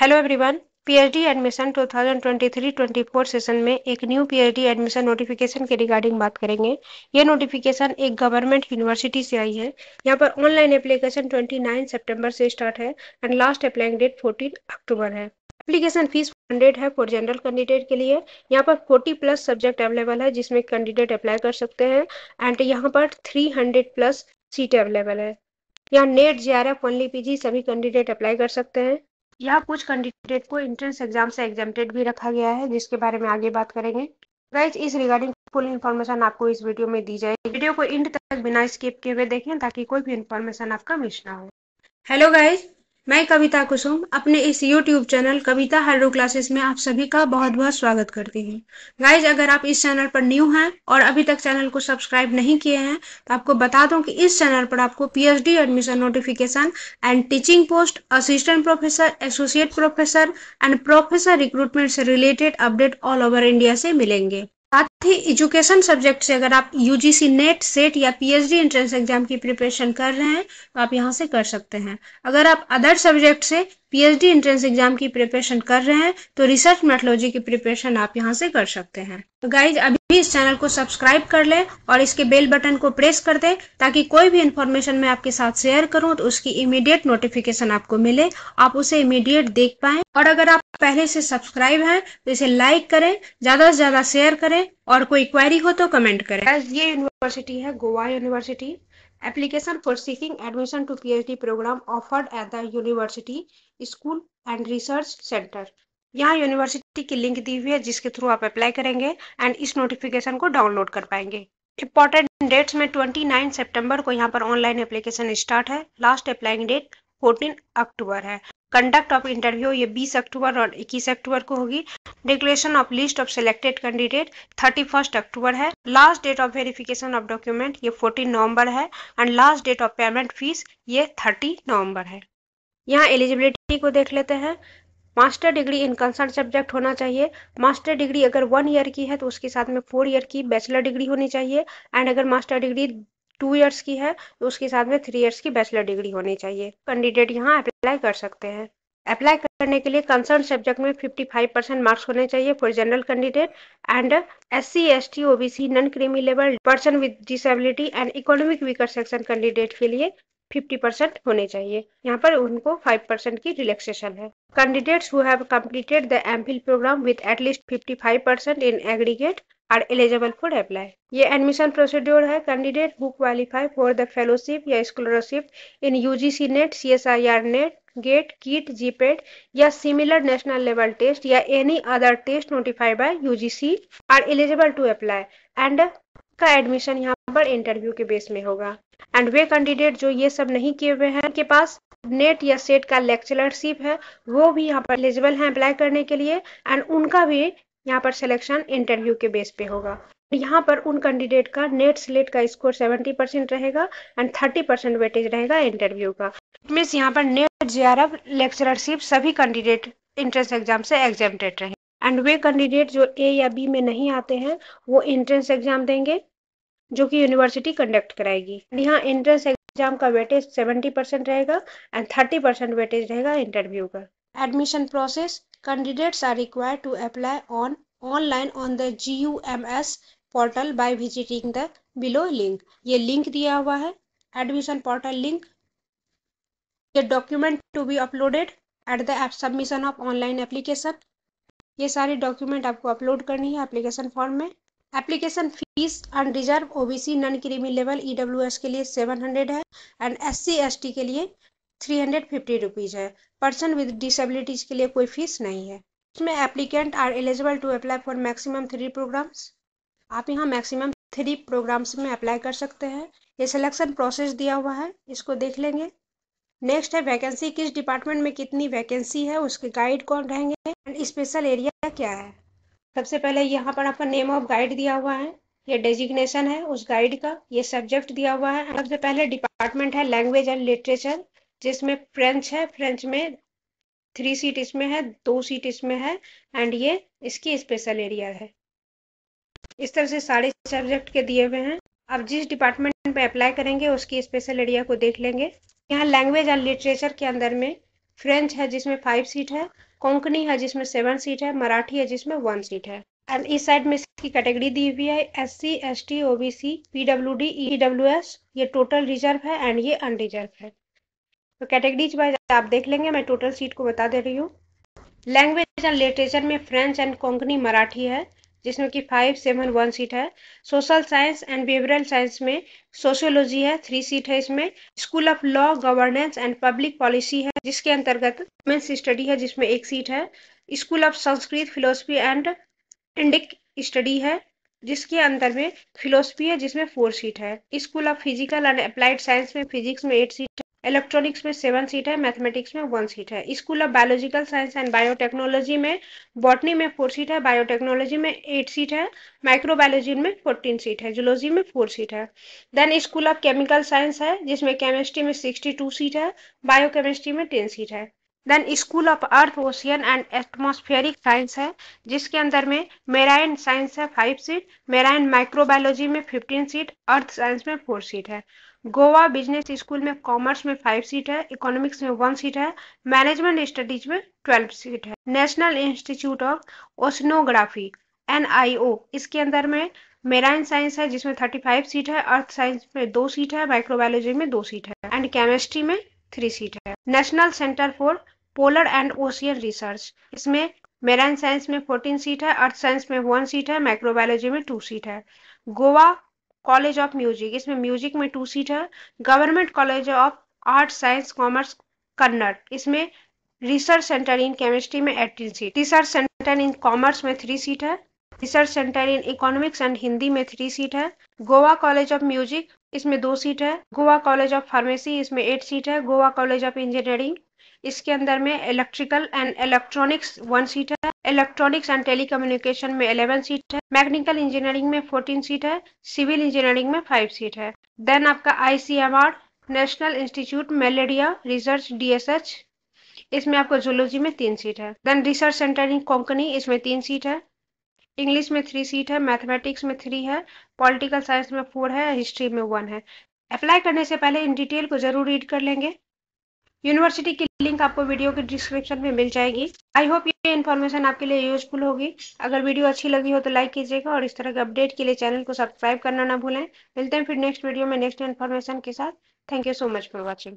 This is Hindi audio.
hello everyone PhD admission 2023-24 session में एक न्यू पीएचडी एडमिशन नोटिफिकेशन के रिगार्डिंग बात करेंगे ये नोटिफिकेशन एक गवर्नमेंट यूनिवर्सिटी से आई है यहाँ पर ऑनलाइन एप्लीकेशन 29 सितंबर से स्टार्ट है and last applying date 14 October है एप्लीकेशन फीस हंड्रेड है फॉर जनरल कैंडिडेट के लिए यहाँ पर फोर्टी प्लस सब्जेक्ट अवेलेबल है जिसमें कैंडिडेट अप्लाई कर सकते हैं एंड यहाँ पर three hundred plus seat available है यहाँ NET J R F only P सभी कैंडिडेट अप्लाई कर सकते हैं यहाँ कुछ कैंडिडेट को एंट्रेंस एग्जाम से एग्जामेटेड भी रखा गया है जिसके बारे में आगे बात करेंगे गाइज इस रिगार्डिंग फुल इन्फॉर्मेशन आपको इस वीडियो में दी जाएगी वीडियो को इंड तक बिना स्किप किए हुए देखें ताकि कोई भी इन्फॉर्मेशन आपका मिस ना हो हेलो गाइज मैं कविता कुसुम अपने इस YouTube channel Kavita hello classes में आप सभी का बहुत बहुत स्वागत करती हूँ गाइज अगर आप इस चैनल पर न्यू हैं और अभी तक चैनल को सब्सक्राइब नहीं किए हैं तो आपको बता दूं कि इस चैनल पर आपको PhD admission notification and teaching post assistant professor associate professor and professor recruitment से related update all over India से मिलेंगे साथ ही एजुकेशन सब्जेक्ट से अगर आप यूजीसी नेट सेट या पीएचडी एंट्रेंस एग्जाम की प्रिपरेशन कर रहे हैं तो आप यहाँ से कर सकते हैं अगर आप अदर सब्जेक्ट से पीएचडी एंट्रेंस एग्जाम की प्रिपरेशन कर रहे हैं तो रिसर्च मेथोलॉजी की प्रिपरेशन आप यहाँ से कर सकते हैं तो गाइज अभी इस चैनल को सब्सक्राइब कर लें और इसके बेल बटन को प्रेस कर दें ताकि कोई भी इन्फॉर्मेशन मैं आपके साथ शेयर करूँ तो उसकी इमीडिएट नोटिफिकेशन आपको मिले आप उसे इमीडिएट देख पाए और अगर आप पहले से सब्सक्राइब हैं तो इसे लाइक करें ज़्यादा से ज़्यादा शेयर करें और कोई क्वेरी हो तो कमेंट करें ये यूनिवर्सिटी है Goa university application for seeking admission to PhD program offered at the university school and research centre यहाँ यूनिवर्सिटी की लिंक दी हुई है जिसके थ्रू आप अप्लाई करेंगे एंड इस नोटिफिकेशन को डाउनलोड कर पाएंगे इंपॉर्टेंट डेट्स में 29 सितंबर को यहाँ पर ऑनलाइन एप्लीकेशन स्टार्ट है लास्ट अप्लाइंग डेट 14 अक्टूबर है कंडक्ट ऑफ इंटरव्यू ये 20 अक्टूबर और 21 अक्टूबर को होगी declaration of list of selected candidate 31 October है last date of verification of document ये 14 नवंबर है and last date of payment fees ये 30 नवंबर है यहाँ एलिजिबिलिटी को देख लेते हैं master degree in concern subject होना चाहिए मास्टर डिग्री अगर वन ईयर की है तो उसके साथ में फोर ईयर की बैचलर डिग्री होनी चाहिए एंड अगर मास्टर डिग्री टू ईयर्स की है तो उसके साथ में थ्री ईयर्स की बैचलर डिग्री होनी चाहिए कैंडिडेट यहाँ अप्लाई कर सकते हैं अप्लाई करने के लिए कंसर्न सब्जेक्ट में 55 परसेंट मार्क्स होने चाहिए for general candidate and S C S T O B C non creamy level person with disability and economic weaker section candidate के लिए 50 परसेंट होने चाहिए यहाँ पर उनको 5 परसेंट की रिलैक्सेशन है Candidates who have completed the MPhil program with at least 55% in aggregate are eligible for apply ये एडमिशन प्रोसीड्योर है candidate who qualify for the fellowship या scholarship in UGC NET C S I R NET GATE किट जीपेड या सिमिलर नेशनल लेवल टेस्ट या any other test notified by UGC are eligible to apply and का एडमिशन यहाँ पर इंटरव्यू के बेस में होगा एंड वे कैंडिडेट जो ये सब नहीं किए हुए हैं के पास नेट या सेट का लेक्चरशिप है वो भी यहाँ पर एलिजिबल हैं अप्लाई करने के लिए एंड उनका भी यहाँ पर सिलेक्शन इंटरव्यू के बेस पे होगा यहाँ पर उन कैंडिडेट का नेट स्लेट का स्कोर 70 परसेंट रहेगा एंड 30 परसेंट वेटेज रहेगा इंटरव्यू का मीन्स यहाँ पर नेट जे लेक्चरशिप सभी कैंडिडेट इंट्रेंस एग्जाम से एग्जामटेड रहे एंड वे कैंडिडेट जो ए या बी में नहीं आते हैं वो एंट्रेंस एग्जाम देंगे जो कि यूनिवर्सिटी कंडक्ट कराएगी यहाँ एंट्रेंस एग्जाम का वेटेज सेवेंटी परसेंट रहेगा एंड थर्टी परसेंट वेटेज रहेगा इंटरव्यू का admission process candidates are require to apply on online on the G U M S portal by visiting the below link ये लिंक दिया हुआ है एडमिशन पोर्टल लिंक ये document to be uploaded at the app submission of online application ये सारे डॉक्यूमेंट आपको अपलोड करनी है एप्लीकेशन फॉर्म में application fees unreserved OBC non W EWS के लिए सेवन हंड्रेड है and S C S T के लिए थ्री हंड्रेड फिफ्टी रुपीज़ है पर्सन विद डिसेबिलिटीज के लिए कोई फीस नहीं है इसमें applicant are eligible to apply for maximum three programs आप यहाँ मैक्सिमम थ्री प्रोग्राम्स में अप्लाई कर सकते हैं ये सिलेक्शन प्रोसेस दिया हुआ है इसको देख लेंगे नेक्स्ट है वैकेंसी किस डिपार्टमेंट में कितनी वैकेंसी है उसके गाइड कौन रहेंगे एंड स्पेशल एरिया क्या है सबसे पहले यहाँ पर आपका नेम ऑफ गाइड दिया हुआ है ये डेजिग्नेशन है उस गाइड का ये सब्जेक्ट दिया हुआ है सबसे पहले डिपार्टमेंट है लैंग्वेज एंड लिटरेचर जिसमें फ्रेंच है फ्रेंच में थ्री सीट इसमें है दो सीट इसमें है एंड ये इसकी स्पेशल एरिया है इस तरह से सारे सब्जेक्ट के दिए हुए हैं अब जिस डिपार्टमेंट में अप्लाई करेंगे उसकी स्पेशल एरिया को देख लेंगे यहाँ लैंग्वेज एंड लिटरेचर के अंदर में फ्रेंच है जिसमें फाइव सीट है कोंकणी है जिसमें सेवन सीट है मराठी है जिसमें वन सीट है एंड इस साइड में इसकी कैटेगरी दी हुई है S C S T O B C P W D E W S ये टोटल रिजर्व है एंड ये अनरिजर्व है तो कैटेगरीज वाइज आप देख लेंगे मैं टोटल सीट को बता दे रही हूँ लैंग्वेज एंड लिटरेचर में फ्रेंच एंड कोंकणी मराठी है जिसमें कि फाइव सेवन वन सीट है social science and behavioural science में सोशियोलॉजी है थ्री सीट है इसमें school of law governance and public policy है जिसके अंतर्गत वुमेन्स स्टडी है जिसमें एक सीट है school of Sanskrit philosophy and Indic study है जिसके अंदर में फिलोसफी है जिसमें फोर सीट है school of physical and applied science में फिजिक्स में एट सीट है इलेक्ट्रॉनिक्स में सेवन सीट है मैथमेटिक्स में वन सीट है school of biological science and biotechnology में बॉटनी में फोर सीट है बायोटेक्नोलॉजी में एट सीट है माइक्रोबायोलॉजी में फोर्टीन सीट है जूलॉजी में फोर सीट है then school of chemical science है जिसमें केमिस्ट्री में सिक्सटी टू सीट है बायोकेमिस्ट्री में टेन सीट है then school of earth ocean and atmospheric science है जिसके अंदर में मेराइन साइंस है फाइव सीट मेराइन माइक्रोबायोलॉजी में फिफ्टीन सीट अर्थ साइंस में फोर सीट है गोवा बिजनेस स्कूल में कॉमर्स में फाइव सीट है इकोनॉमिक्स में वन सीट है मैनेजमेंट स्टडीज में ट्वेल्व सीट है नेशनल इंस्टीट्यूट ऑफ ओसनोग्राफी एन इसके अंदर में मेराइन साइंस है जिसमें थर्टी फाइव सीट है अर्थ साइंस में दो सीट है माइक्रोबायोलॉजी में दो सीट है एंड केमिस्ट्री में थ्री सीट है national centre for polar and ocean research इसमें मेराइन साइंस में फोर्टीन सीट है अर्थ साइंस में वन सीट है माइक्रोबायोलॉजी में टू सीट है गोवा कॉलेज ऑफ म्यूजिक इसमें म्यूजिक में टू सीट है government college of art science commerce Kannada इसमें रिसर्च सेंटर इन केमिस्ट्री में eighteen seat research centre in commerce में थ्री सीट है research centre in economics and Hindi में थ्री सीट है गोवा कॉलेज ऑफ म्यूजिक इसमें दो सीट है गोवा कॉलेज ऑफ फार्मेसी इसमें एट सीट है गोवा कॉलेज ऑफ इंजीनियरिंग इसके अंदर में electrical and electronics one seat है इलेक्ट्रॉनिक्स एंड टेलीकम्युनिकेशन में इलेवन सीट है मैकेनिकल इंजीनियरिंग में फोर्टीन सीट है सिविल इंजीनियरिंग में फाइव सीट है देन आपका आई national institute malaria research DSH इसमें आपको जूलॉजी में तीन सीट है then research centre in Konkani इसमें तीन सीट है इंग्लिश में थ्री सीट है मैथमेटिक्स में थ्री है पॉलिटिकल साइंस में फोर है हिस्ट्री में वन है अप्लाई करने से पहले इन डिटेल को जरूर रीड कर लेंगे यूनिवर्सिटी की लिंक आपको वीडियो के डिस्क्रिप्शन में मिल जाएगी आई होप ये इन्फॉर्मेशन आपके लिए यूजफुल होगी अगर वीडियो अच्छी लगी हो तो लाइक कीजिएगा और इस तरह के अपडेट के लिए चैनल को सब्सक्राइब करना ना भूलें मिलते हैं फिर नेक्स्ट वीडियो में नेक्स्ट इन्फॉर्मेशन के साथ thank you so much for watching